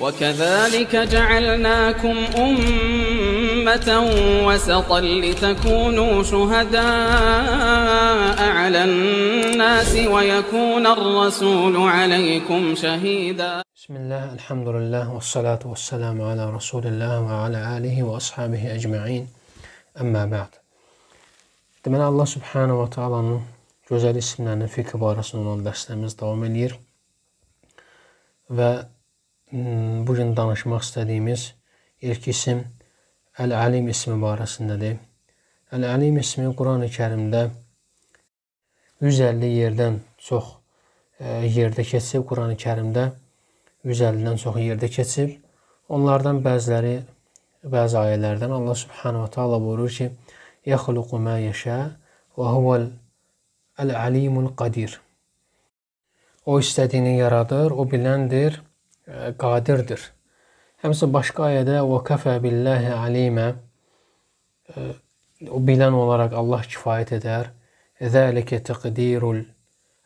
وكذلك جعلناكم أمة وسطا لتكونوا شهداء على الناس ويكون الرسول عليكم شهيدا بسم الله الحمد لله والصلاة والسلام على رسول الله وعلى آله وأصحابه أجمعين أما بعد تمنى الله سبحانه وتعالى جزال gözəl في كبار رسول الله دستمز davam eləyir. Və Hmm, bu gün danışmaq istədiyimiz ilk isim Əl-Əlim ismi barəsindədir. Əl-Əlim ismi Qurani-Kərimdə 150 yerdən çox e, yerdə keçib Qurani-Kərimdə 150-dən çox yerdə keçib. Onlardan bəziləri bəzi ayələrdən Allah Subhanahu taala buyurur ki: "Yəxluqu ma yəşə və huvel əl-alimul qadir." O istədiyini yaradır, o biləndir qadirdir. Həmsə başqa ayədə və kəfə billahi alimə e, o bilən olaraq Allah kifayət edər. Zəlikə təqdirul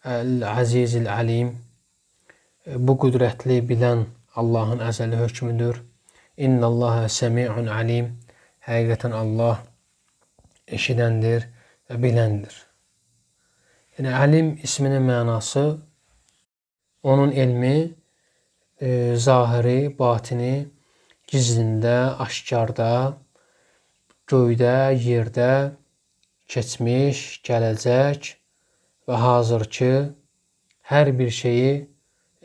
əzizil alim. E, bu qüdrətli bilən Allahın əzəli hökmüdür. İnnallaha semi'un alim. Həqiqətən Allah eşidəndir və biləndir. Yəni alim isminin mənası onun elmi e, zahiri, batini, gizlində, aşkarda, göydə, yerdə, keçmiş, gələcək və hazırki hər bir şeyi,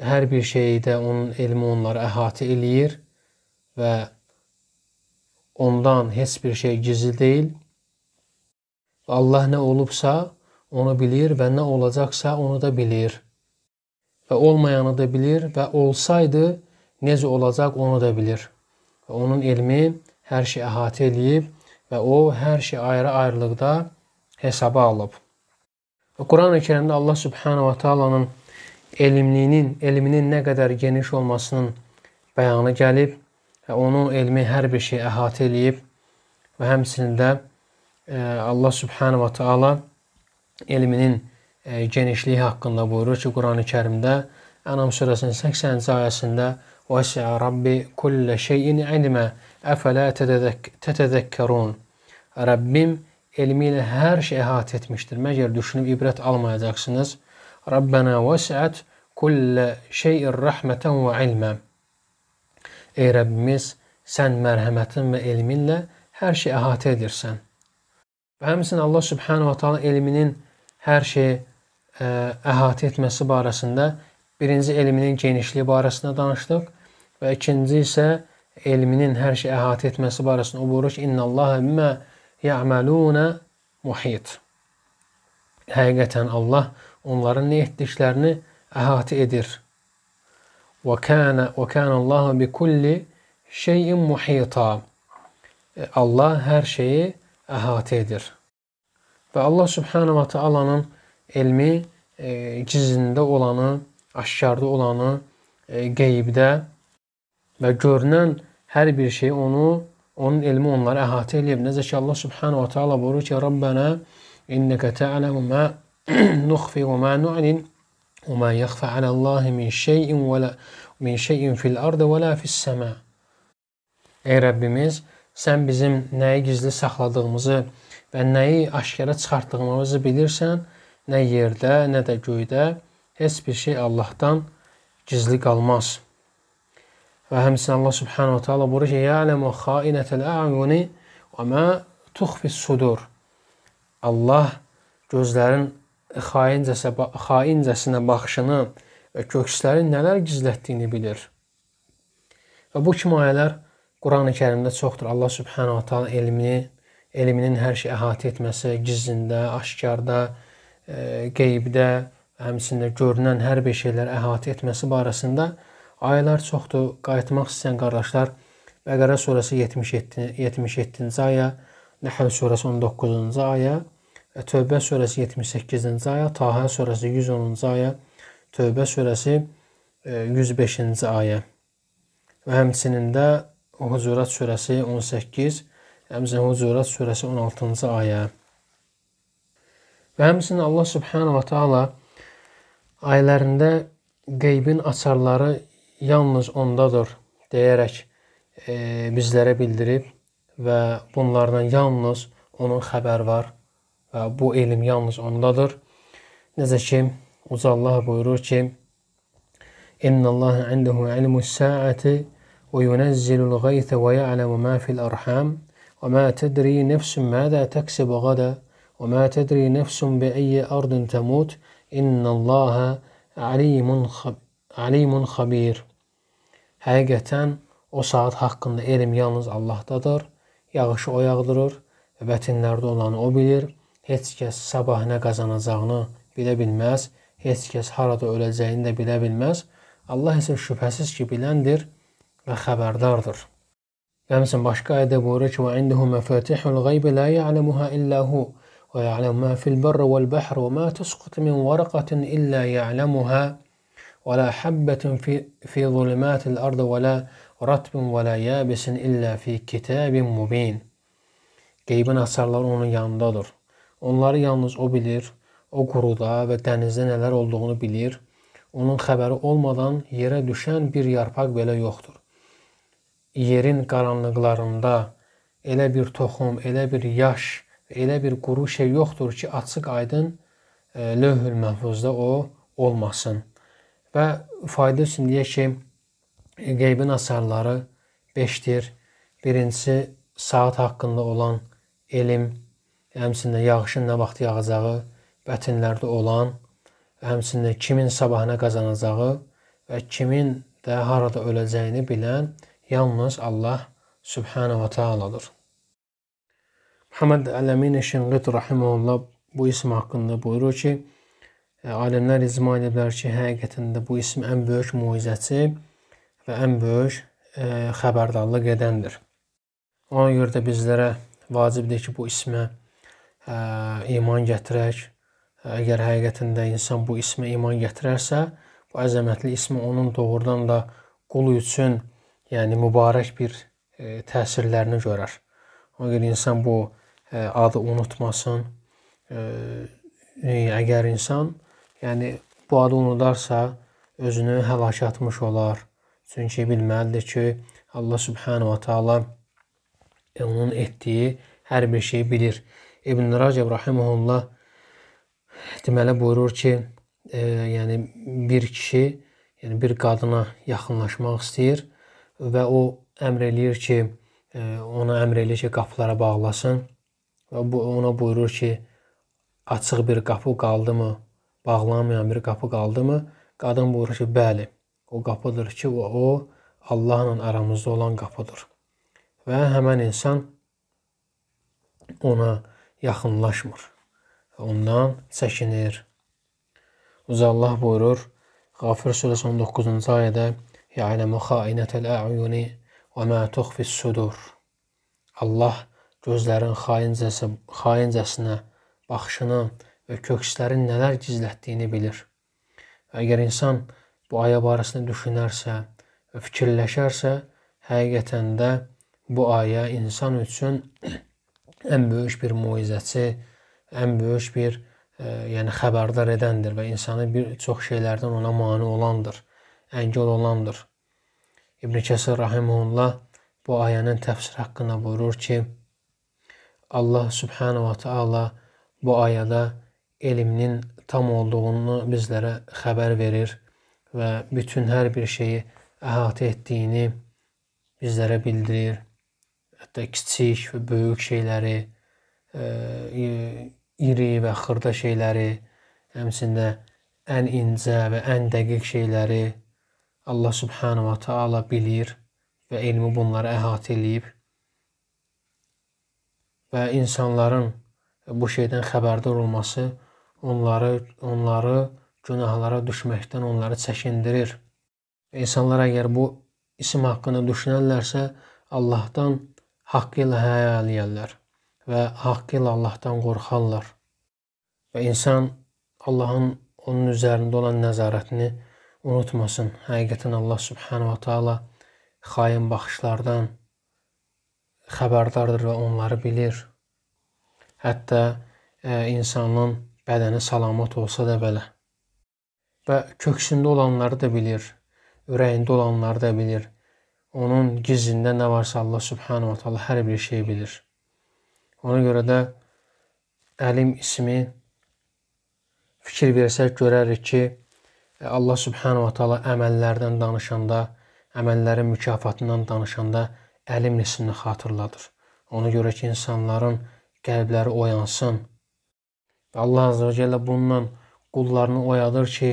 hər bir şeydə onun elmi onları əhatə eləyir və ondan heç bir şey gizli deyil. Allah nə olubsa onu bilir və nə olacaqsa onu da bilir və olmayanı da bilir və olsaydı necə olacaq onu da bilir. Və onun elmi hər şey əhatə eləyib və o hər şey ayrı-ayrılıqda hesaba alıb. Və Qurani-Kərimdə Allah Subhanahu va Taala'nın elmliyinin, elminin nə qədər geniş olmasının bəyanı gəlib və onun elmi hər bir şey əhatə eləyib və həmçinin də e, Allah Subhanahu va Taala elminin E, genişliyi haqqında buyurur ki, Qurani-Kərimdə Ənam surəsinin 80-ci ayəsində "Vasi'a Rabbi kulli şeyin ilmə, əfələ tətəzəkkərun." Rəbbim elmi ilə hər şey əhatə etmişdir. Məgər düşünüb ibrət almayacaqsınız? Rabbana vasi'at kulli şeyin rahmeten və ilmən. Ey Rəbbimiz, sən mərhəmətin və elminlə hər şey əhatə edirsən. Və həmçinin Allah Subhanahu va Taala elminin hər şeyi əhatə etməsi barəsində birinci elminin genişliyi barəsində danışdıq və ikinci isə elminin hər şey əhatə etməsi barəsində o buyurur ki, innallaha bimə ya'maluna muhit. Həqiqətən Allah onların nə etdiklərini əhatə edir. Və kana və kana Allahu bi kulli şeyin muhita. E, Allah hər şeyi əhatə edir. Və Allah Subhanahu va Taala'nın elmi e, gizlində olanı, aşkarda olanı, e, qeybdə və görünən hər bir şey onu onun elmi onları əhatə eləyib. Necə ki Allah subhanahu va taala buyurur ki, "Rabbana innaka ta'lamu ma nukhfi wa ma nu'lin wa ma yakhfa 'ala Allahi min şey'in və la min şey'in fil ardı və la fis-sama." Ey Rəbbimiz, sən bizim nəyi gizli saxladığımızı və nəyi aşkara çıxartdığımızı bilirsən Nə yerdə, nə də göydə heç bir şey Allahdan gizli qalmaz. Və həmçinin Allah subhanahu taala buyurur ki: "Ya'lamu kha'inatal a'yuni və ma tukhfis sudur." Allah gözlərin xaincəsə xaincəsinə baxışını və kökslərin nələr gizlətdiyini bilir. Və bu kimi ayələr Qurani-Kərimdə çoxdur. Allah subhanahu taala elmini, elminin hər şeyi əhatə etməsi, gizlində, aşkarda, E, qeybdə həmçinin görünən hər bir şeylər əhatə etməsi barəsində ayələr çoxdur. Qayıtmaq istəyən qardaşlar Bəqərə surəsi 77 77-ci ayə, Nəhl surəsi 19-cu ayə, e, Tövbə surəsi 78-ci ayə, Tahə surəsi 110-cu ayə, Tövbə surəsi 105-ci e, ayə. Və həmçinin də Hucurat surəsi 18, həmçinin Hucurat surəsi 16-cı ayə. Və həmçinin Allah Subhanahu va Taala ayələrində qeybin açarları yalnız ondadır deyərək e, bizlərə bildirib və bunlardan yalnız onun xəbəri var və bu elm yalnız ondadır. Necə ki Uca Allah buyurur ki: "İnnallaha indehu ilmu's-sa'ati və yunzilul-ğeytha və ya'lemu ma fil-arham və ma tadri nefsun mada taksubu ghadan" وما تدري نفس بأي أرض تموت إن الله alimun, xab alimun xabir. Həqiqətən o saat haqqında elm yalnız Allahdadır. Yağışı o yağdırır və bətinlərdə olanı o bilir. Heç kəs sabah nə qazanacağını bilə bilməz. Heç kəs harada öləcəyini də bilə bilməz. Allah isə şübhəsiz ki, biləndir və xəbərdardır. Həmçinin başqa ayədə buyurur ki: "Və indehu məfatihul ghaybi la ya'lamuha illa hu." ويعلم ما في البر والبحر وما تسقط من ورقة إلا يعلمها ولا حبة في, في ظلمات الأرض ولا رتب ولا yəbisin illə fi kitabin mubin. Qeybin əsərləri onun yanındadır. Onları yalnız o bilir. O quruda və dənizdə nələr olduğunu bilir. Onun xəbəri olmadan yerə düşən bir yarpaq belə yoxdur. Yerin qaranlıqlarında elə bir toxum, elə bir yaş elə bir quru şey yoxdur ki, açıq-aydın e, lövhül məhfuzda o olmasın. Və fayda üçün deyək ki, qeybin əsərləri 5-dir. Birincisi saat haqqında olan elm, həmçində yağışın nə vaxt yağacağı, bətinlərdə olan, həmçində kimin sabahına qazanacağı və kimin də harada öləcəyini bilən yalnız Allah Subhanahu va Taala'dır. Həməd Ələmin Şinqit Rahiməhullah bu ism haqqında buyurur ki, e, alimlər icma ediblər ki, həqiqətində bu ism ən böyük möcüzəçi və ən böyük e, xəbərdarlıq edəndir. Ona görə də bizlərə vacibdir ki, bu ismə e, iman gətirək. Əgər həqiqətində insan bu ismə iman gətirərsə, bu əzəmətli ismi onun doğrudan da qulu üçün, yəni mübarək bir e, təsirlərini görər. Ona görə insan bu adı unutmasın. E, əgər insan, yəni bu adı unudarsa, özünü həlakə atmış olar. Çünki bilməlidir ki, Allah Subhanahu va Taala e, onun etdiyi hər bir şeyi bilir. İbn Rəcəb rahimehullah deməli buyurur ki, e, yəni bir kişi, yəni bir qadına yaxınlaşmaq istəyir və o əmr eləyir ki, e, ona əmr eləyir ki, qapılara bağlasın. Və bu ona buyurur ki, açıq bir qapı qaldımı, bağlanmayan bir qapı qaldımı? Qadın buyurur ki, bəli. O qapıdır ki, o Allahla aramızda olan qapıdır. Və həmin insan ona yaxınlaşmır. Ondan çəkinir. Uca Allah buyurur, Qafir surəsi 19-cu ayədə: "Ya'lamu xa'inətəl a'yuni və ma tukhfi's sudur." Allah gözlərin xaincəsə, xaincəsinə baxışını və kökslərin nələr gizlətdiyini bilir. Əgər insan bu aya barəsində düşünərsə və fikirləşərsə, həqiqətən də bu aya insan üçün ən böyük bir möizəçi, ən böyük bir ə, e, yəni xəbərdar edəndir və insanı bir çox şeylərdən ona mane olandır, əngəl olandır. İbn Kəsir rahimehullah bu ayənin təfsiri haqqında buyurur ki: Allah Subhanahu wa Taala bu ayədə elminin tam olduğunu bizlərə xəbər verir və bütün hər bir şeyi əhatə etdiyini bizlərə bildirir. Hətta kiçik və böyük şeyləri, e, iri və xırda şeyləri, həmçində ən incə və ən dəqiq şeyləri Allah Subhanahu va Taala bilir və elmi bunları əhatə eləyib və insanların bu şeydən xəbərdar olması onları onları günahlara düşməkdən onları çəkindirir. İnsanlar əgər bu isim haqqında düşünərlərsə, Allahdan haqqı ilə həya eləyərlər və haqqı ilə Allahdan qorxarlar. Və insan Allahın onun üzərində olan nəzarətini unutmasın. Həqiqətən Allah Subhanahu va Taala xain baxışlardan xəbərdardır və onları bilir. Hətta ə, e, insanın bədəni salamat olsa da belə və köksündə olanları da bilir, ürəyində olanları da bilir. Onun gizlində nə varsa Allah Subhanahu va Taala hər bir şeyi bilir. Ona görə də Əlim ismi fikir versək görərik ki, e, Allah Subhanahu va Taala əməllərdən danışanda, əməllərin mükafatından danışanda əlim lisinini xatırladır. Ona görə ki, insanların qəlbləri oyansın. Allah Azza və Cəllə bundan qullarını oyadır ki,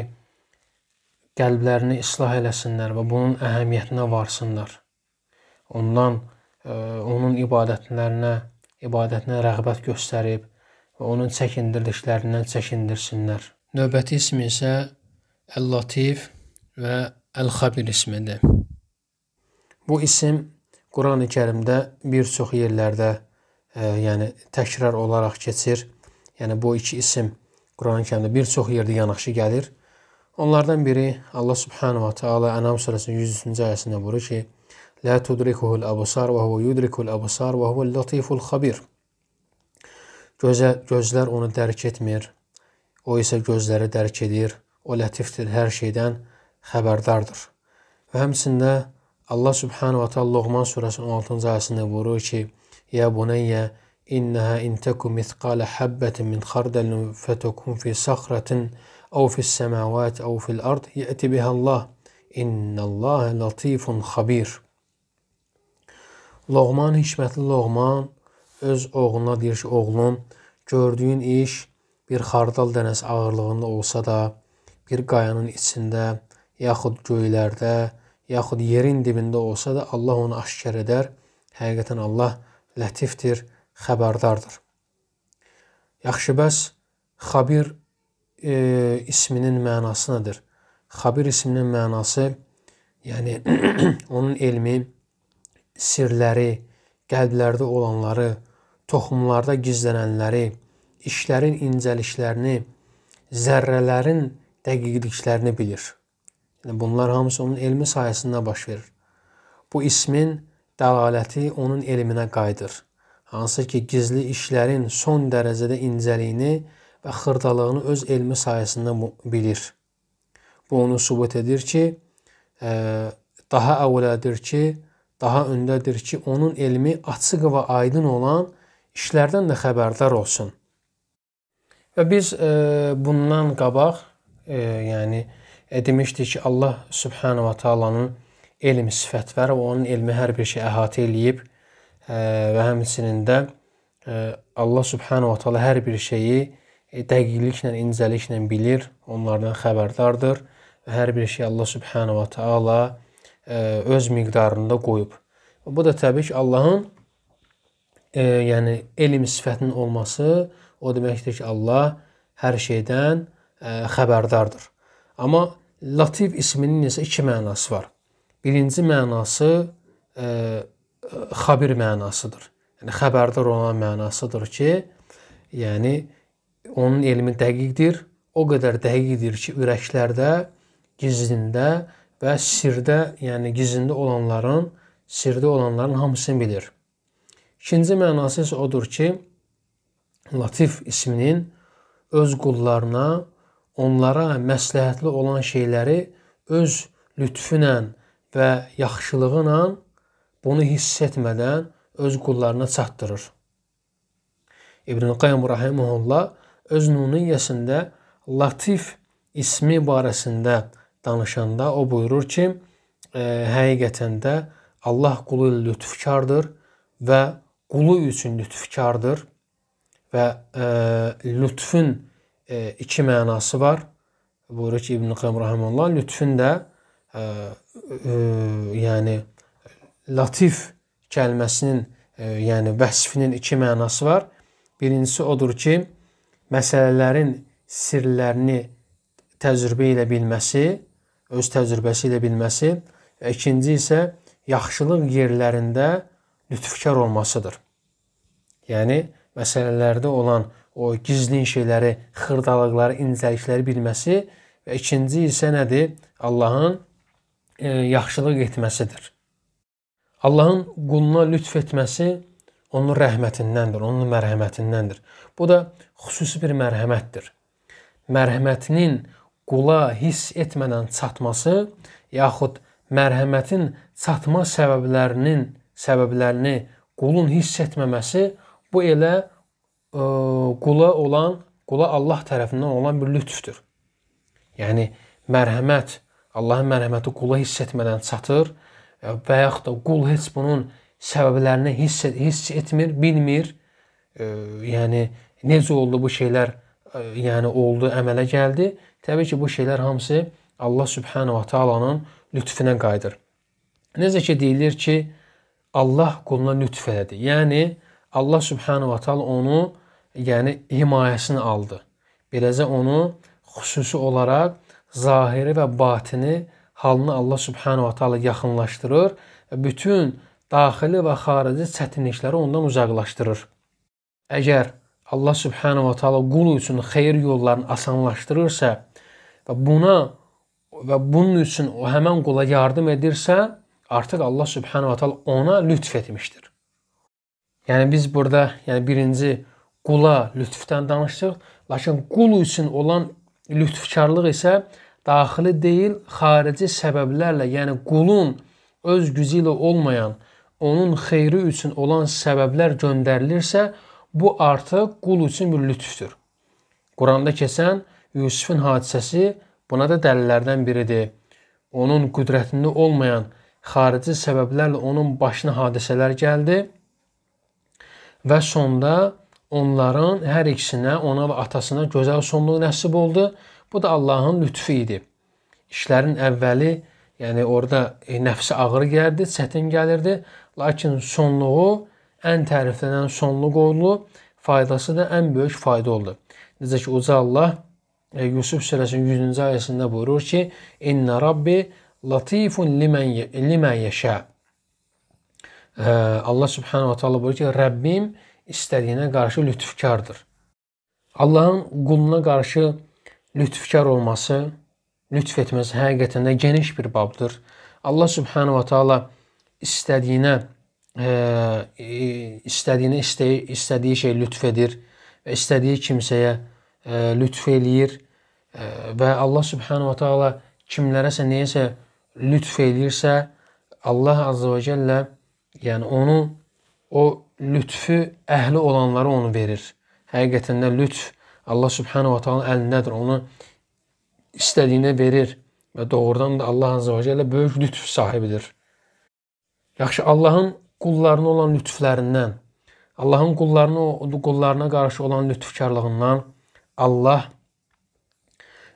qəlblərini islah eləsinlər və bunun əhəmiyyətinə varsınlar. Ondan ə, e, onun ibadətlərinə, ibadətinə rəğbət göstərib və onun çəkindirdiklərindən çəkindirsinlər. Növbəti ismi isə Əl-Latif və Əl-Xabir ismidir. Bu isim Qurani Kərimdə bir çox yerlərdə ə, e, yəni təkrar olaraq keçir. Yəni bu iki isim Qurani Kərimdə bir çox yerdə yanaşı gəlir. Onlardan biri Allah Subhanahu va Taala Ənam surəsinin 100-cü ayəsində buyurur ki: "La tudrikuhul absar və huve yudrikul absar və huvel latiful xabir." Gözə gözlər onu dərk etmir. O isə gözləri dərk edir. O lətifdir hər şeydən xəbərdardır. Və həmçində Allah Subhanahu wa Taala Loğman surəsinin 16-cı ayəsində buyurur ki: "Ya bunayya innaha in taku mithqala habatin min khardal fatakun fi sakhratin aw fi as-samawati aw fi al-ard ya'ti biha Allah. İnnallaha latifun xabir." Loğman hikmətli Loğman öz oğluna deyir ki: "Oğlum, gördüyün iş bir xardal dənəsi ağırlığında olsa da, bir qayanın içində yaxud göylərdə yaxud yerin dibində olsa da Allah onu aşkar edər. Həqiqətən Allah lətifdir, xəbərdardır. Yaxşı, bəs xabir e, isminin mənası nədir? Xabir isminin mənası, yəni onun elmi, sirləri, qəlblərdə olanları, toxumlarda gizlənənləri, işlərin incəliklərini, zərrələrin dəqiqliklərini bilir. Yəni bunlar hamısı onun elmi sayəsində baş verir. Bu ismin dəlaləti onun elminə qayıdır. Hansı ki, gizli işlərin son dərəcədə incəliyini və xırdalığını öz elmi sayəsində bilir. Bu onu sübut edir ki, e, daha əvvəlidir ki, daha öndədir ki, onun elmi açıq və aydın olan işlərdən də xəbərdar olsun. Və biz e, bundan qabaq, e, yəni E, demişdik ki, Allah Subhanahu va Taala'nın elm sifət var və onun elmi hər bir şey əhatə eləyib e, və həmçinin də e, Allah Subhanahu va Taala hər bir şeyi dəqiqliklə, incəliklə bilir, onlardan xəbərdardır və hər bir şey Allah Subhanahu va Taala öz miqdarında qoyub. Bu da təbii ki, Allahın e, yəni elm sifətinin olması o deməkdir ki, Allah hər şeydən e, xəbərdardır. Amma Latif isminin isə iki mənası var. Birinci mənası e, xabir mənasıdır. Yəni xəbərdar olan mənasıdır ki, yəni onun elmi dəqiqdir. O qədər dəqiqdir ki, ürəklərdə, gizlində və sirdə, yəni gizlində olanların, sirdə olanların hamısını bilir. İkinci mənası isə odur ki, Latif isminin öz qullarına onlara məsləhətli olan şeyləri öz lütfünə və yaxşılığı ilə bunu hiss etmədən öz qullarına çatdırır. İbn Qayyim rahimehullah öz nuniyyəsində Latif ismi barəsində danışanda o buyurur ki, e, həqiqətən də Allah qulu ilə lütfkardır və qulu üçün lütfkardır və e, lütfün e, iki mənası var. Buyurur ki, İbn Qayyim rahimehullah lütfün də e, e, yəni latif kəlməsinin e, yəni vəsfinin iki mənası var. Birincisi odur ki, məsələlərin sirlərini təcrübə ilə bilməsi, öz təcrübəsi ilə bilməsi, ikinci isə yaxşılıq yerlərində lütfkar olmasıdır. Yəni məsələlərdə olan o gizlin şeyləri, xırdalıqları, incəlikləri bilməsi və ikinci isə nədir? Allahın e, yaxşılıq etməsidir. Allahın quluna lütf etməsi onun rəhmətindəndir, onun mərhəmətindəndir. Bu da xüsusi bir mərhəmətdir. Mərhəmətinin qula hiss etmədən çatması yaxud mərhəmətin çatma səbəblərinin səbəblərini qulun hiss etməməsi bu elə qula olan, qula Allah tərəfindən olan bir lütfdür. Yəni mərhəmət, Allahın mərhəməti qula hiss etmədən çatır və yaxud da qul heç bunun səbəblərini hiss hiss etmir, bilmir. E, yəni necə oldu bu şeylər, e, yəni oldu, əmələ gəldi. Təbii ki, bu şeylər hamısı Allah Subhanahu va Taala'nın lütfünə qayıdır. Necə ki deyilir ki, Allah quluna lütf elədi. Yəni Allah Subhanahu va Taala onu yəni himayəsini aldı. Beləcə onu xüsusi olaraq zahiri və batini halını Allah subhanahu va taala yaxınlaşdırır və bütün daxili və xarici çətinlikləri ondan uzaqlaşdırır. Əgər Allah subhanahu va taala qul üçün xeyir yollarını asanlaşdırırsa və buna və bunun üçün o həmin qula yardım edirsə, artıq Allah subhanahu va taala ona lütf etmişdir. Yəni biz burada, yəni birinci qula lütfdən danışdıq. Lakin qul üçün olan lütfkarlıq isə daxili deyil, xarici səbəblərlə, yəni qulun öz gücü ilə olmayan, onun xeyri üçün olan səbəblər göndərilirsə, bu artıq qul üçün bir lütfdür. Quranda keçən Yusufun hadisəsi buna da dəlillərdən biridir. Onun qüdrətində olmayan xarici səbəblərlə onun başına hadisələr gəldi və sonda onların hər ikisinə, ona və atasına gözəl sonluq nəsib oldu. Bu da Allahın lütfü idi. İşlərin əvvəli, yəni orada e, nəfsə ağır gəlirdi, çətin gəlirdi, lakin sonluğu ən təriflənən sonluq oldu. Faydası da ən böyük fayda oldu. Necə ki uca Allah e, Yusuf surəsinin 100-cü ayəsində buyurur ki: "İnna Rabbi latifun limen limen yasha." E, Allah subhanahu va taala buyurur ki: "Rəbbim istədiyinə qarşı lütfkardır. Allahın quluna qarşı lütfkar olması, lütf etməsi həqiqətən də geniş bir babdır. Allah subhanahu va taala istədiyinə e, istədiyinə iste, istədiyi şey lütf edir və istədiyi kimsəyə e, lütf eləyir e, və Allah subhanahu va taala kimlərəsə nəyəsə lütf eləyirsə, Allah azza və cəllə yəni onu o lütfü əhli olanlara onu verir. Həqiqətən də lütf Allah subhanahu wa taala əlindədir. Onu istədiyinə verir və doğrudan da Allah azza və cəllə böyük lütf sahibidir. Yaxşı Allahın qullarına olan lütflərindən, Allahın qullarına qullarına qarşı olan lütfkarlığından Allah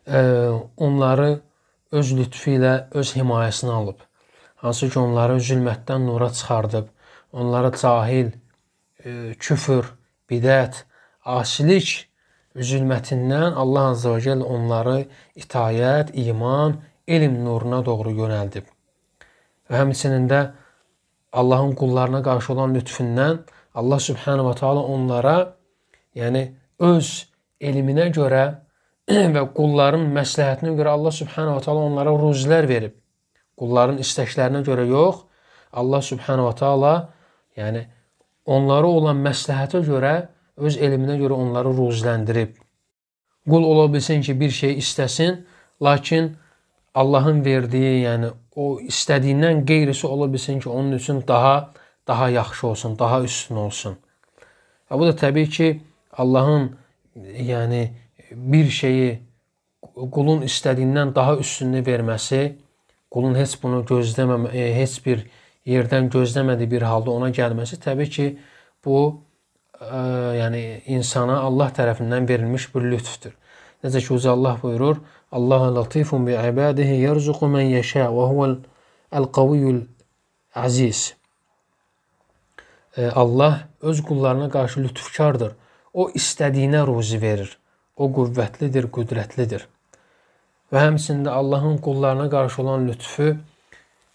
e, onları öz lütfü ilə öz himayəsinə alıb. Hansı ki onları zülmətdən nura çıxardıb, onları cahil, küfür, bidət, asilik zülmətindən Allah Azza və Cəll onları itayət, iman, elm nuruna doğru yönəldib. Və həmçinin də Allahın qullarına qarşı olan lütfündən Allah Subhanahu və Taala onlara, yəni öz elminə görə və qulların məsləhətinə görə Allah Subhanahu və Taala onlara ruzilər verib. Qulların istəklərinə görə yox, Allah Subhanahu və Taala yəni onlara olan məsləhətə görə öz elminə görə onları ruzləndirib. Qul ola bilsin ki, bir şey istəsin, lakin Allahın verdiyi, yəni o istədiyindən qeyrisi ola bilsin ki, onun üçün daha daha yaxşı olsun, daha üstün olsun. Və bu da təbii ki, Allahın yəni bir şeyi qulun istədiyindən daha üstünlüyü verməsi, qulun heç bunu gözləməmə, e, heç bir yerdən gözləmədiyi bir halda ona gəlməsi təbii ki, bu ə, e, yəni insana Allah tərəfindən verilmiş bir lütfdür. Necə ki uca Allah buyurur: "Allah latifun bi ibadihi yerzuqu men yasha və huvel al-qaviyul aziz." E, Allah öz qullarına qarşı lütfkardır. O istədiyinə ruzi verir. O qüvvətlidir, qüdrətlidir. Və həmçində Allahın qullarına qarşı olan lütfü,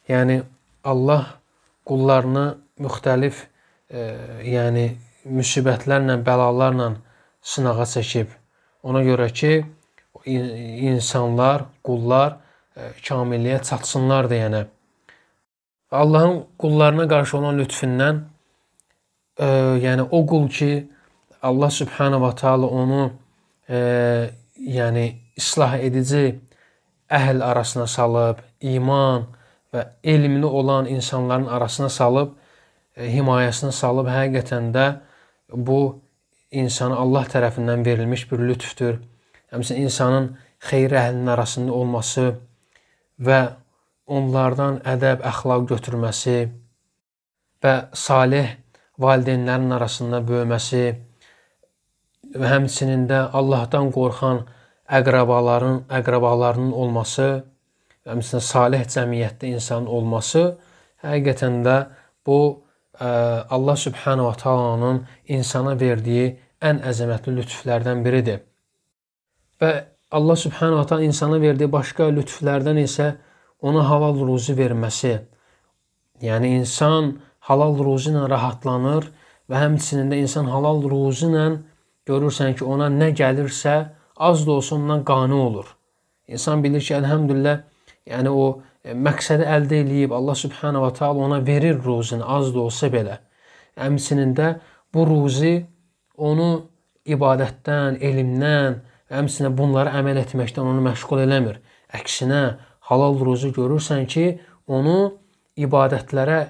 yəni Allah qullarını müxtəlif, e, yəni müsibətlərlə, bəlalarla sınağa çəkib. Ona görə ki, insanlar, qullar e, kamilliyə çatsınlar deyənə. Allahın qullarına qarşı olan lütfündən, e, yəni o qul ki, Allah Subhanahu va Taala onu e, yəni islah edici əhl arasına salıb, iman, və elmli olan insanların arasına salıb, e, himayəsinə salıb həqiqətən də bu insana Allah tərəfindən verilmiş bir lütfdür. Həmçinin insanın xeyir əhlinin arasında olması və onlardan ədəb, əxlaq götürməsi və salih valideynlərin arasında böyüməsi və həmçinin də Allahdan qorxan əqrabaların, əqrabalarının olması həmçinin salih cəmiyyətdə insanın olması həqiqətən də bu ə, e, Allah subhanahu taalanın insana verdiyi ən əzəmətli lütflərdən biridir. Və Allah subhanahu taala insana verdiyi başqa lütflərdən isə ona halal ruzi verməsi. Yəni insan halal ruzi ilə rahatlanır və həmçinin də insan halal ruzi ilə görürsən ki, ona nə gəlirsə az da olsa ondan qane olur. İnsan bilir ki, əlhəmdülillah yəni o e, məqsədi əldə eləyib Allah subhanahu va taala ona verir ruzini az da olsa belə. Həmçinin də bu ruzi onu ibadətdən, elmdən, həmçinin bunları əməl etməkdən onu məşğul eləmir. Əksinə, halal ruzi görürsən ki, onu ibadətlərə,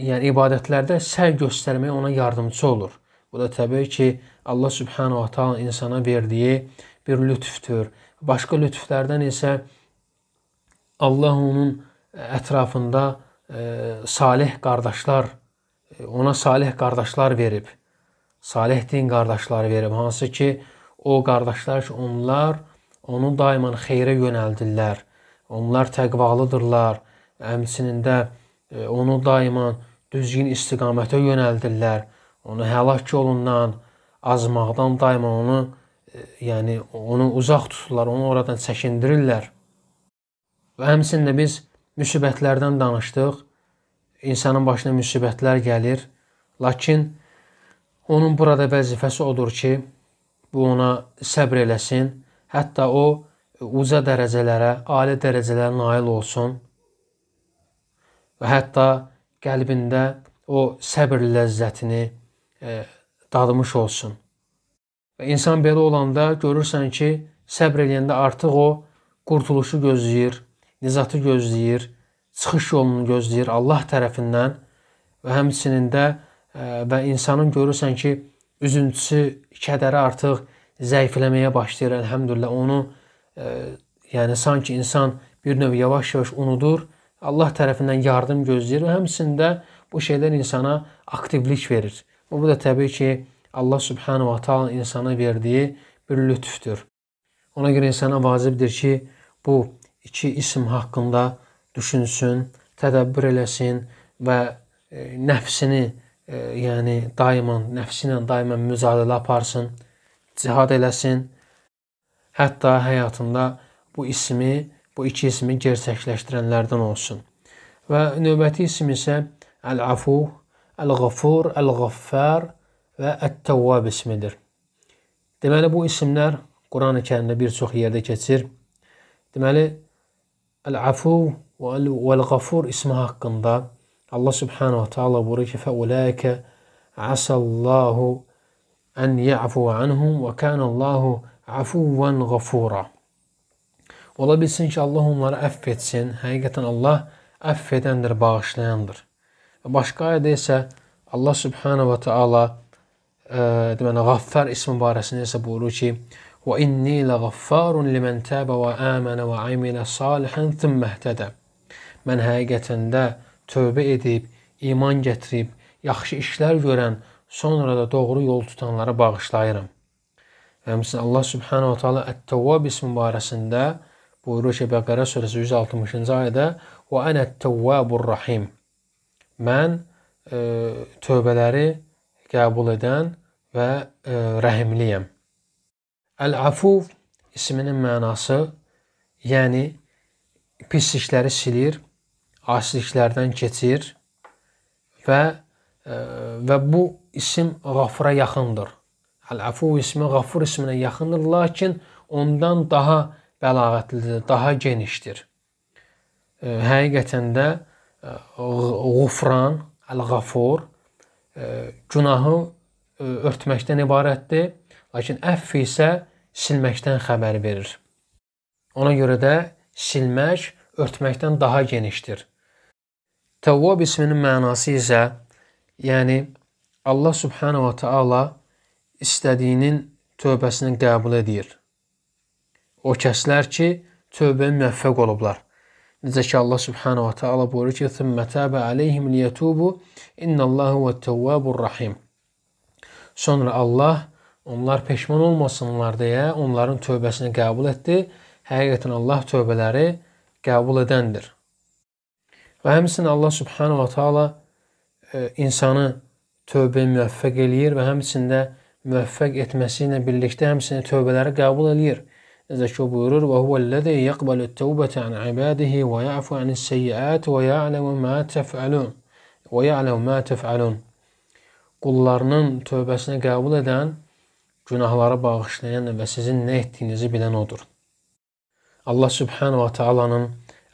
yəni ibadətlərdə səy göstərməyə ona yardımçı olur. Bu da təbii ki, Allah subhanahu va taala insana verdiyi bir lütfdür. Başqa lütflərdən isə Allah onun e, ətrafında e, salih qardaşlar, e, ona salih qardaşlar verib. Salih din qardaşları verib, hansı ki, o qardaşlar ki, onlar onu daiman xeyrə yönəldirlər. Onlar təqvalıdırlar. Əmçinində onu daiman düzgün istiqamətə yönəldirlər. Onu həlak yolundan, azmaqdan daiman onu, yəni onu uzaq tuturlar, onu oradan çəkindirirlər. Və həmçində biz müsibətlərdən danışdıq. İnsanın başına müsibətlər gəlir, lakin onun burada vəzifəsi odur ki, bu ona səbr eləsin, hətta o uca dərəcələrə, ali dərəcələrə nail olsun. Və hətta qəlbində o səbr ləzzətini e, dadmış olsun. Və insan belə olanda görürsən ki, səbr eləyəndə artıq o qurtuluşu gözləyir nizatı gözləyir, çıxış yolunu gözləyir Allah tərəfindən və həmçinin də e, və insanın görürsən ki, üzüntüsü, kədəri artıq zəifləməyə başlayır. Elhamdülillah onu ə, e, yəni sanki insan bir növ yavaş-yavaş unudur. Allah tərəfindən yardım gözləyir və həmçində bu şeylər insana aktivlik verir. Və bu da təbii ki, Allah Subhanahu va Taala insana verdiyi bir lütfdür. Ona görə insana vacibdir ki, bu iki ism haqqında düşünsün, tədəbbür eləsin və e, nəfsini, e, yəni daima nəfsi ilə daima mücadilə aparsın, cihad eləsin. Hətta həyatında bu ismi, bu iki ismi gerçəkləşdirənlərdən olsun. Və növbəti ism isə Əl-Afu, Əl-Ğafur, Əl-Ğaffar və Ət-Təvvab ismidir. Deməli bu isimlər Qurani-Kərimdə bir çox yerdə keçir. Deməli العفو والغفور اسمها قنضا الله سبحانه وتعالى بوريك فأولئك عسى الله أن يعفو عنهم وكان الله عفوا غفورا والله بس إن شاء الله هم أفتسن حقيقة الله أفتن در باغشلين در باشقا ديسة الله سبحانه وتعالى آه، دمنا غفر اسم بارسنة بوريك وإني لغفar لمن təbə və əmənə və əminə salihən thümmə htədə. Mən həqiqətəndə tövbə edib, iman gətirib, yaxşı işlər görən, sonra da doğru yol tutanlara bağışlayıram. Və həmçinin Allah Subhanahu taala Ət-Təvvab ismi barəsində buyurur ki, Bəqərə surəsi 160-cı ayədə: "Və ənət-təvvabur rahim." Mən e, tövbələri qəbul edən və e, rəhimliyəm. Əl-Afuv isminin mənası yəni pislikləri silir, asiliklərdən keçir və ə, e, və bu isim Ğafura yaxındır. Əl-Afuv ismi Ğafur isminə yaxındır, lakin ondan daha bəlağətlidir, daha genişdir. Ə, e, həqiqətən də e, Ğufran, Əl-Ğafur günahı örtməkdən ibarətdir Lakin əff isə silməkdən xəbər verir. Ona görə də silmək örtməkdən daha genişdir. Təvvab isminin mənası isə yəni Allah subhanahu va taala istədiyinin tövbəsini qəbul edir. O kəslər ki, tövbəyə müvəffəq olublar. Necə ki Allah subhanahu va taala buyurur ki, "Thumma taba alayhim liyetubu innallaha huvat-tawwabur rahim." Sonra Allah onlar peşman olmasınlar deyə onların tövbəsini qəbul etdi. Həqiqətən Allah tövbələri qəbul edəndir. Və həmçinin Allah subhanahu va taala e, insanı tövbəyə müvəffəq eləyir və həmçində müvəffəq etməsi ilə birlikdə həmçinin tövbələri qəbul eləyir. Necə ki o buyurur: "Və huvallazi yaqbalu at-taubata an ibadihi və ya'fu anis-sayyi'at və ya'lamu ma tef'alun." Və ya'lamu ma tef'alun. Qullarının tövbəsini qəbul edən günahları bağışlayan və sizin nə etdiyinizi bilən odur. Allah Subhanahu va Taala'nın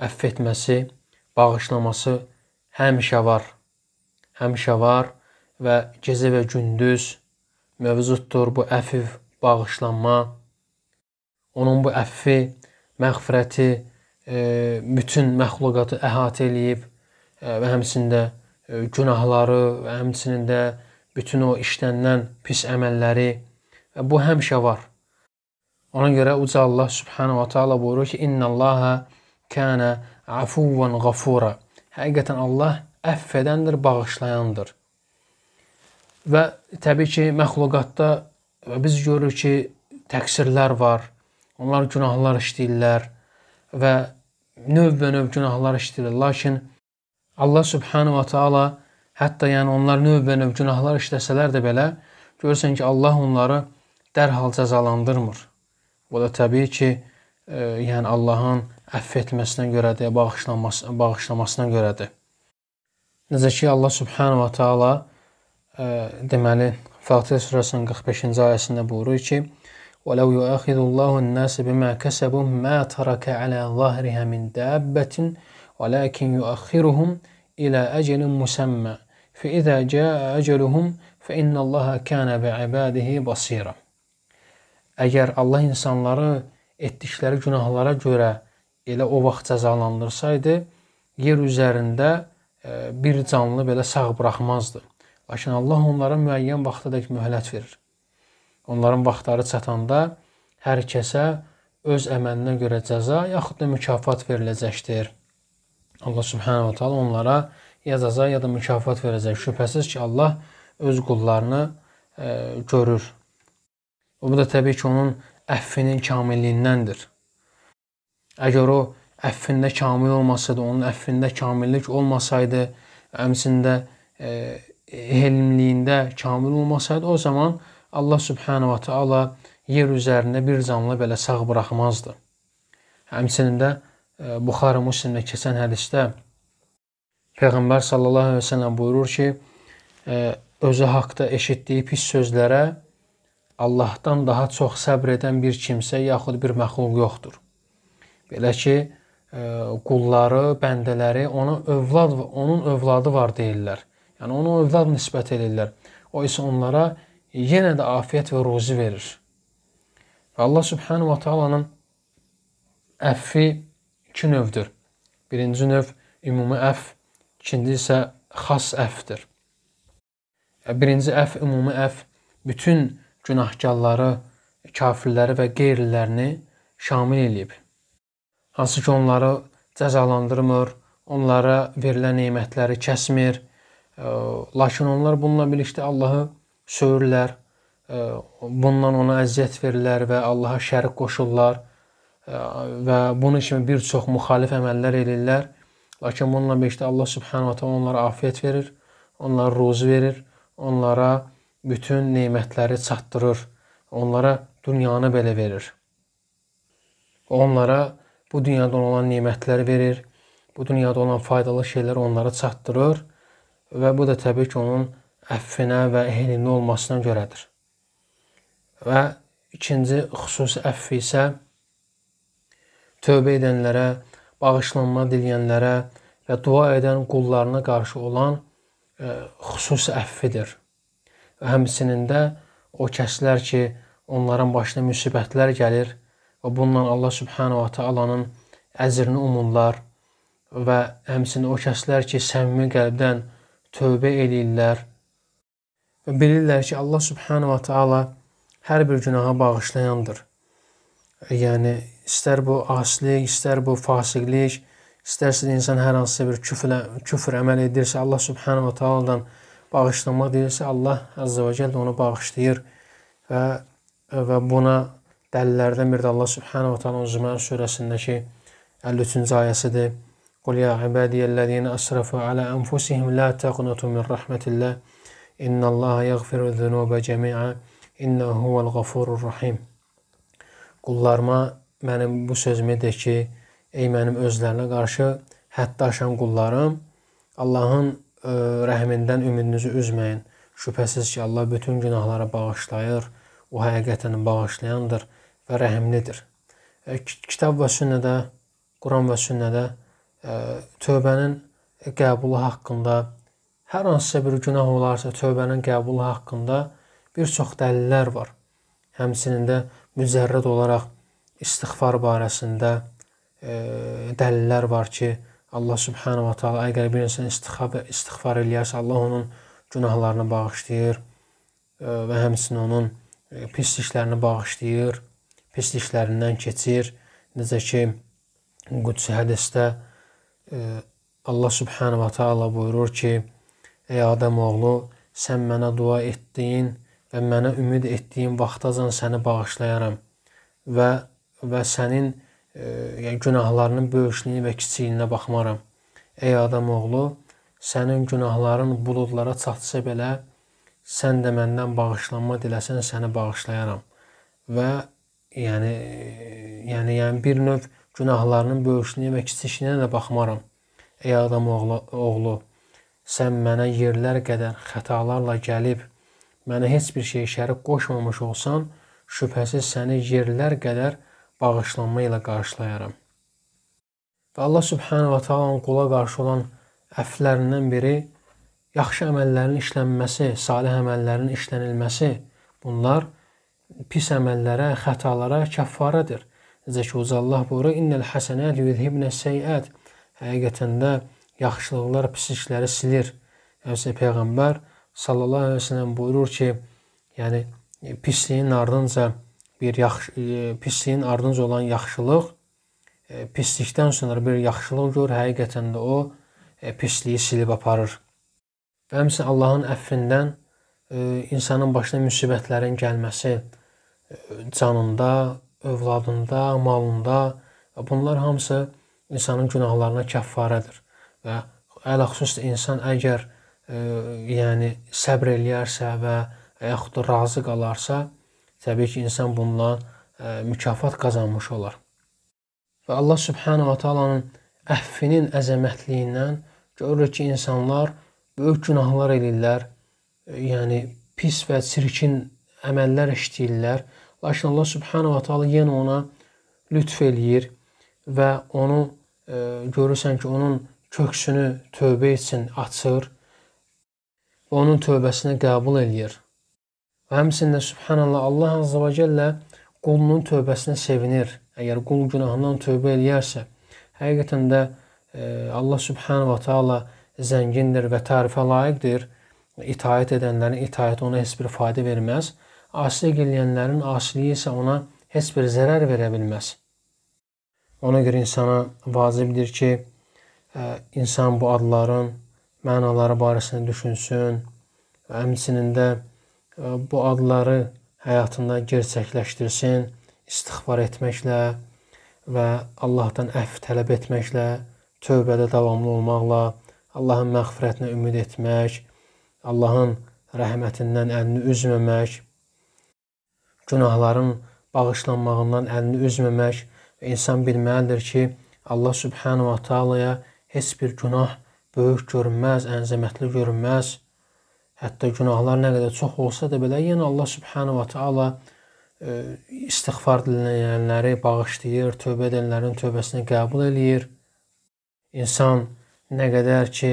əff etməsi, bağışlaması həmişə var. Həmişə var və gecə və gündüz mövcuddur bu əfiv, bağışlanma. Onun bu əffi, məğfirəti e, bütün məxluqatı əhatə eləyib e, və həmçində e, günahları və həmçinin də bütün o işlənilən pis əməlləri Və bu həmişə var. Ona görə uca Allah subhanahu wa taala buyurur ki: "İnnallaha kana afuwan ghafura." Həqiqətən Allah əff edəndir, bağışlayandır. Və təbii ki, məxluqatda biz görürük ki, təqsirlər var. Onlar günahlar işləyirlər və növbə-növ günahlar işləyirlər. Lakin Allah subhanahu wa taala hətta yəni onlar növbə-növ günahlar işləsələr də belə görürsən ki, Allah onları dərhal cəzalandırmır. Bu da təbii ki, e, yəni Allahın əff etməsinə görədir, bağışlaması, bağışlamasına görədir. Necə ki Allah Subhanahu va Taala e, deməli Fatihə surəsinin 45-ci ayəsində buyurur ki: "Vəlau yu'akhidullahu an-nase bima kasabu ma taraka ala zahriha min dabbatin, walakin yu'akhiruhum ila ajalin musamma." فإذا جاء أجلهم فإن الله كان بعباده بصيرا əgər Allah insanları etdikləri günahlara görə elə o vaxt cəzalandırsaydı, yer üzərində e, bir canlı belə sağ buraxmazdı. Lakin Allah onlara müəyyən vaxtadək möhlət verir. Onların vaxtları çatanda hər kəsə öz əməlinə görə cəza yaxud da mükafat veriləcəkdir. Allah subhanahu va taala onlara ya cəza ya da mükafat verəcək. Şübhəsiz ki, Allah öz qullarını e, görür. Bu da təbii ki, onun əffinin kamilliyindəndir. Əgər o əffində kamil olmasaydı, onun əffində kamillik olmasaydı, əmsində e, elmliyində kamil olmasaydı, o zaman Allah subhanahu wa taala yer üzərində bir canlı belə sağ buraxmazdı. Həmçinin də e, Buxari Müslimdə keçən hədisdə Peyğəmbər sallallahu əleyhi və səlləm buyurur ki, e, özü haqqda eşitdiyi pis sözlərə Allahdan daha çox səbr edən bir kimsə yaxud bir məxluq yoxdur. Belə ki, e, qulları, bəndələri ona övlad və onun övladı var deyirlər. Yəni ona övlad nisbət edirlər. O isə onlara yenə də afiyət və ruzi verir. Və Allah subhanahu va taalanın əffi iki növdür. Birinci növ ümumi əff, ikinci isə xas əffdir. E, birinci əff ümumi əff bütün günahkarları, kafirləri və qeyrilərini şamil eləyib. Hansı ki, onları cəzalandırmır, onlara verilən nemətləri kəsmir. E, lakin onlar bununla birlikdə Allahı söyürlər, e, bundan ona əziyyət verirlər və Allaha şərik qoşurlar e, və bunun kimi bir çox müxalif əməllər edirlər. Lakin bununla birlikdə Allah Subhanahu taala onlara afiyət verir, onlara ruzi verir, onlara bütün nemətləri çatdırır. Onlara dünyanı belə verir. Onlara bu dünyada olan nemətləri verir. Bu dünyada olan faydalı şeylər onlara çatdırır və bu da təbii ki, onun əffinə və ehlinə olmasına görədir. Və ikinci xüsusi əffi isə tövbə edənlərə, bağışlanma diləyənlərə və dua edən qullarına qarşı olan e, xüsusi əffidir həmçinin də o kəslər ki, onların başına müsibətlər gəlir və bununla Allah Subhanahu va Taala'nın əzrini umurlar və həmçinin o kəslər ki, səmimi qəlbdən tövbə eləyirlər və bilirlər ki, Allah Subhanahu va Taala hər bir günaha bağışlayandır. Yəni istər bu asilik, istər bu fasiqlik, istərsə insan hər hansı bir küfrə küfr əməl edirsə, Allah Subhanahu va Taala'dan bağışlamaq deyilsə, Allah Əzzə və Cəl onu bağışlayır və, və buna dəlillərdən biri də Allah Subhanahu Teala Zümər surəsindəki 53-cü ayəsidir. Qul ya ibadiyellezina əsrafu ala anfusihim la taqnatu min rahmetillah. İnnallaha yaghfiruz-zunuba cəmi'a. İnnehu huvel-gafurur-rahim. Qullarıma mənim bu sözümü de ki, ey mənim özlərinə qarşı hədd aşan qullarım, Allahın rəhmindən ümidinizi üzməyin. Şübhəsiz ki, Allah bütün günahlara bağışlayır. O həqiqətən bağışlayandır və rəhimlidir. Kitab və sünnədə, Quran və sünnədə tövbənin qəbulu haqqında hər hansısa bir günah olarsa, tövbənin qəbulu haqqında bir çox dəlillər var. Həmçinin də mücərrəd olaraq istighfar barəsində dəlillər var ki, Allah subhanahu wa taala əgər bir insan istixfar istixfar eləyərsə, Allah onun günahlarını bağışlayır e, və həmçinin onun e, pisliklərini bağışlayır, pisliklərindən keçir. Necə ki Qudsi hədisdə e, Allah subhanahu wa taala buyurur ki: "Ey Adəm oğlu, sən mənə dua etdiyin və mənə ümid etdiyin vaxtacan səni bağışlayaram və və sənin e, yəni günahlarının böyüklüyünə və kiçiliyinə baxmaram. Ey adam oğlu, sənin günahların buludlara çatsa belə, sən də məndən bağışlanma diləsən, səni bağışlayaram. Və yəni yəni yəni bir növ günahlarının böyüklüyünə və kiçiliyinə də baxmaram. Ey adam oğlu, oğlu, sən mənə yerlər qədər xətalarla gəlib, mənə heç bir şey şərik qoşmamış olsan, şübhəsiz səni yerlər qədər bağışlanma ilə qarşılayaram. Və Allah Subhanahu va Taala'nın qula qarşı olan əflərindən biri yaxşı əməllərin işlənməsi, salih əməllərin işlənilməsi, bunlar pis əməllərə, xətalara kəffarədir. Necə ki, Uca Allah buyurur: "İnnel hasenat yuzhibne seyiat." Həqiqətən də yaxşılıqlar pislikləri silir. Həmçinin peyğəmbər sallallahu əleyhi və səlləm buyurur ki, yəni pisliyin ardınca bir yaxşı e, pisliyin ardınca olan yaxşılıq e, pislikdən sonra bir yaxşılıq gör, həqiqətən də o e, pisliyi silib aparır. Və həmçinin Allahın əfvindən e, insanın başına müsibətlərin gəlməsi e, canında, övladında, malında bunlar hamısı insanın günahlarına kəffarədir. Və ələxüsus insan əgər e, yəni səbr eləyərsə və yaxud da razı qalarsa, Təbii ki, insan bununla e, mükafat qazanmış olar. Və Allah Subhanahu va Taala'nın əffinin əzəmətliyindən görürük ki, insanlar böyük günahlar edirlər. E, yəni pis və çirkin əməllər işləyirlər. Lakin Allah Subhanahu va Taala yenə ona lütf eləyir və onu e, görürsən ki, onun köksünü tövbə üçün açır. Onun tövbəsini qəbul eləyir. Və həmçində subhanallah Allah azza və cəllə qulunun tövbəsinə sevinir. Əgər qul günahından tövbə eləyərsə, həqiqətən də e, Allah subhanahu va taala zəngindir və tərifə layiqdir. İtaət edənlərin itaəti ona heç bir fayda verməz. Asiq eləyənlərin asiliyi isə ona heç bir zərər verə bilməz. Ona görə insana vacibdir ki, e, insan bu adların mənaları barəsində düşünsün və həmçinin də bu adları həyatında gerçəkləşdirsin, istighfar etməklə və Allahdan əfv tələb etməklə, tövbədə davamlı olmaqla, Allahın məğfirətinə ümid etmək, Allahın rəhmətindən əlini üzməmək, günahların bağışlanmağından əlini üzməmək və insan bilməlidir ki, Allah Subhanahu va Taala'ya heç bir günah böyük görünməz, əzəmətli görünməz. Hətta günahlar nə qədər çox olsa da belə yenə yəni Allah subhanahu va taala e, istighfar dilənənləri bağışlayır, tövbə edənlərin tövbəsini qəbul eləyir. İnsan nə qədər ki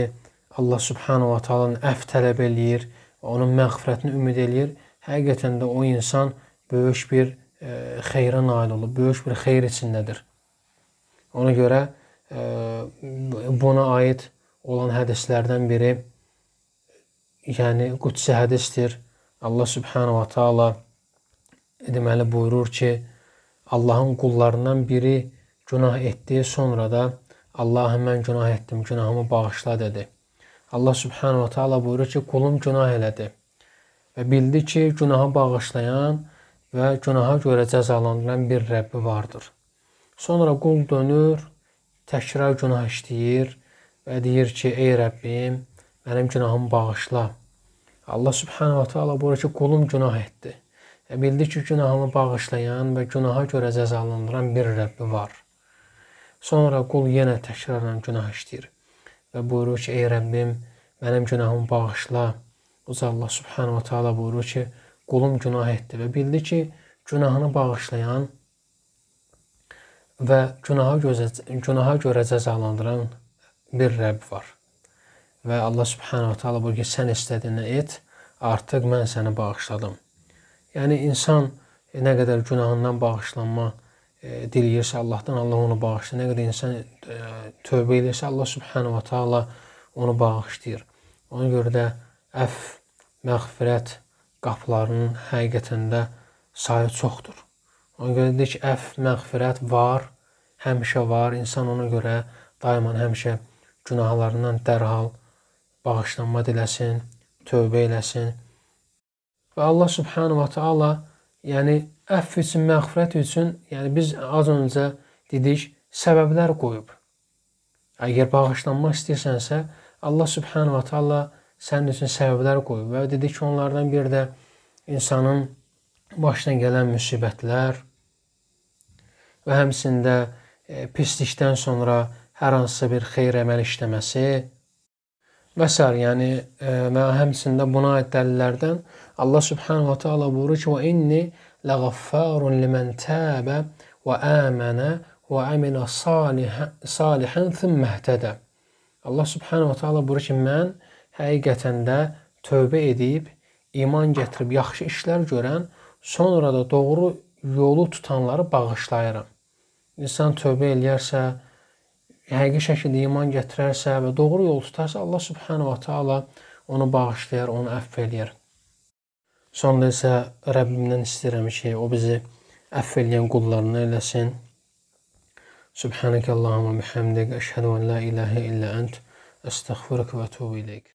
Allah subhanahu va taalanın əf tələb eləyir, onun məğfirətini ümid eləyir, həqiqətən də o insan böyük bir e, xeyrə nail olur, böyük bir xeyir içindədir. Ona görə e, buna aid olan hədislərdən biri yəni qudsi hədisdir. Allah subhanahu va taala deməli buyurur ki, Allahın qullarından biri günah etdiyi sonra da Allahım mən günah etdim, günahımı bağışla dedi. Allah subhanahu va taala buyurur ki, qulum günah elədi və bildi ki, günahı bağışlayan və günaha görə cəzalandıran bir Rəbbi vardır. Sonra qul dönür, təkrar günah işləyir və deyir ki, ey Rəbbim, Mənim günahımı bağışla. Allah Subhanahu taala buyurur ki, qulum günah etdi. Və e, bildi ki, günahını bağışlayan və günaha görə cəzalandıran bir Rəbbi var. Sonra qul yenə təkrarla günah işləyir və buyurur ki, ey Rəbbim, mənim günahımı bağışla. Uca Allah Subhanahu taala buyurur ki, qulum günah etdi və bildi ki, günahını bağışlayan və günaha görə günaha görə cəzalandıran bir Rəbb var və Allah subhanahu taala buyurur ki, sən istədiyini et, artıq mən səni bağışladım. Yəni insan e, nə qədər günahından bağışlanma e, diləyirsə Allahdan, Allah onu bağışlayır. Nə qədər insan e, tövbə edirsə Allah subhanahu taala onu bağışlayır. Ona görə də əf, məğfirət qapılarının həqiqətində sayı çoxdur. Ona görə də ki, əf, məğfirət var, həmişə var. İnsan ona görə daima həmişə günahlarından dərhal bağışlanma diləsin, tövbə eləsin. Və Allah subhanahu va taala, yəni əff üçün, məğfirət üçün, yəni biz az öncə dedik, səbəblər qoyub. Əgər bağışlanmaq istəyirsənsə, Allah subhanahu va taala sənin üçün səbəblər qoyub və dedi ki, onlardan bir də insanın başına gələn müsibətlər və həmçində e, pislikdən sonra hər hansısa bir xeyir əməl işləməsi və s. yəni və e, həmçində buna aid dəlillərdən Allah subhanahu va taala buyurur ki: "Və inni lagaffarun limen tabe və amana və amila salihan salihan thumma ihtada." Allah subhanahu va taala buyurur ki: "Mən həqiqətən də tövbə edib, iman gətirib, yaxşı işlər görən, sonra da doğru yolu tutanları bağışlayıram." İnsan tövbə eləyərsə, həqiqi şəkildə iman gətirərsə və doğru yol tutarsa, Allah subhanahu va taala onu bağışlayar, onu əff eləyər. Sonra isə Rəbbimdən istəyirəm ki, o bizi əff eləyən qullarına eləsin. Subhanakallahumma bihamdik, əşhədu an la ilaha illa ent, əstəğfiruka və etub ileyk.